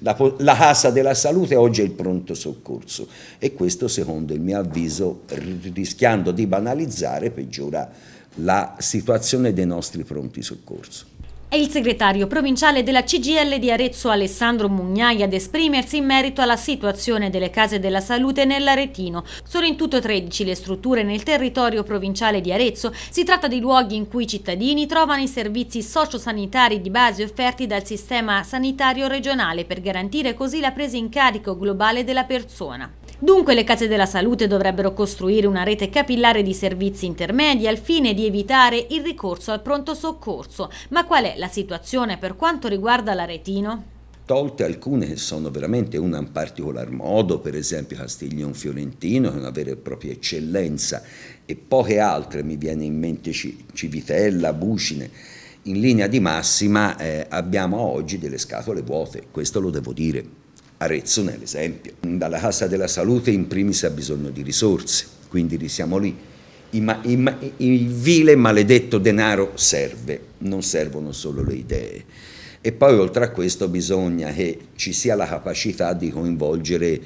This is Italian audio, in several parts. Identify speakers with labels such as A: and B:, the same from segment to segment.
A: La, la Casa della Salute oggi è il pronto soccorso e questo secondo il mio avviso, rischiando di banalizzare, peggiora la situazione dei nostri pronti soccorso.
B: È il segretario provinciale della CGL di Arezzo Alessandro Mugnai ad esprimersi in merito alla situazione delle case della salute nell'Aretino. Sono in tutto 13 le strutture nel territorio provinciale di Arezzo. Si tratta di luoghi in cui i cittadini trovano i servizi sociosanitari di base offerti dal sistema sanitario regionale per garantire così la presa in carico globale della persona. Dunque le case della salute dovrebbero costruire una rete capillare di servizi intermedi al fine di evitare il ricorso al pronto soccorso. Ma qual è la situazione per quanto riguarda l'aretino?
A: tolte alcune che sono veramente una in particolar modo, per esempio Castiglion Fiorentino, che è una vera e propria eccellenza, e poche altre, mi viene in mente Civitella, Bucine. In linea di massima eh, abbiamo oggi delle scatole vuote, questo lo devo dire. Arezzo ne è l'esempio. Dalla Casa della Salute in primis ha bisogno di risorse, quindi siamo lì. Il, il, il vile maledetto denaro serve, non servono solo le idee. E poi oltre a questo bisogna che ci sia la capacità di coinvolgere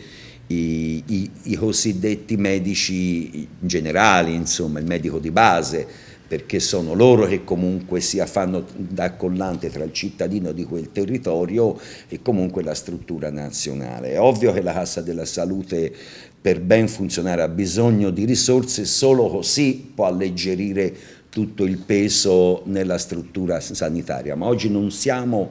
A: i, i, i, cosiddetti medici generali, insomma, il medico di base, perché sono loro che comunque si fanno da collante tra il cittadino di quel territorio e comunque la struttura nazionale. È ovvio che la Cassa della Salute per ben funzionare ha bisogno di risorse, solo così può alleggerire tutto il peso nella struttura sanitaria, ma oggi non siamo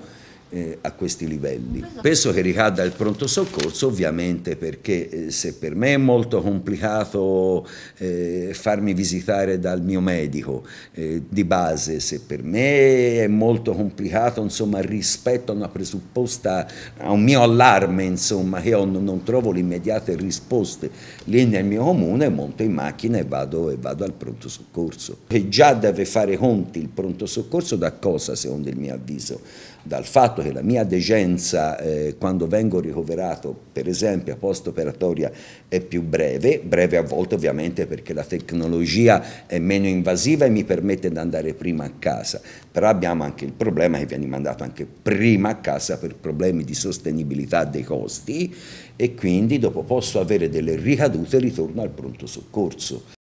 A: eh, a questi livelli. Penso che ricada il pronto soccorso ovviamente perché eh, se per me è molto complicato eh, farmi visitare dal mio medico eh, di base, se per me è molto complicato insomma, rispetto a una presupposta, a un mio allarme insomma, che io non trovo le immediate risposte lì nel mio comune, monto in macchina e vado, e vado al pronto soccorso. E già deve fare conti il pronto soccorso da cosa secondo il mio avviso? Dal fatto notato che la mia degenza eh, quando vengo ricoverato, per esempio, a post-operatoria è più breve, breve a volte ovviamente perché la tecnologia è meno invasiva e mi permette di andare prima a casa, però abbiamo anche il problema che vieni mandato anche prima a casa per problemi di sostenibilità dei costi e quindi dopo posso avere delle ricadute e ritorno al pronto soccorso.